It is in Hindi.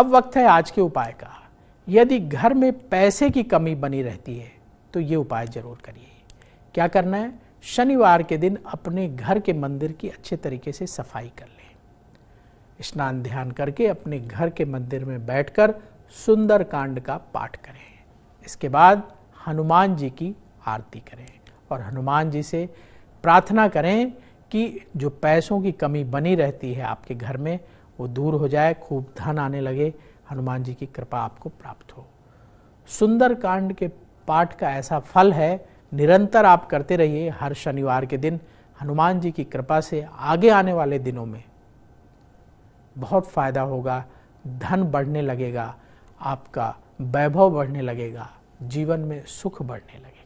अब वक्त है आज के उपाय का यदि घर में पैसे की कमी बनी रहती है तो ये उपाय जरूर करिए क्या करना है शनिवार के दिन अपने घर के मंदिर की अच्छे तरीके से सफाई कर लें स्नान ध्यान करके अपने घर के मंदिर में बैठकर सुंदर कांड का पाठ करें इसके बाद हनुमान जी की आरती करें और हनुमान जी से प्रार्थना करें कि जो पैसों की कमी बनी रहती है आपके घर में वो दूर हो जाए खूब धन आने लगे हनुमान जी की कृपा आपको प्राप्त हो सुंदर कांड के पाठ का ऐसा फल है निरंतर आप करते रहिए हर शनिवार के दिन हनुमान जी की कृपा से आगे आने वाले दिनों में बहुत फायदा होगा धन बढ़ने लगेगा आपका वैभव बढ़ने लगेगा जीवन में सुख बढ़ने लगेगा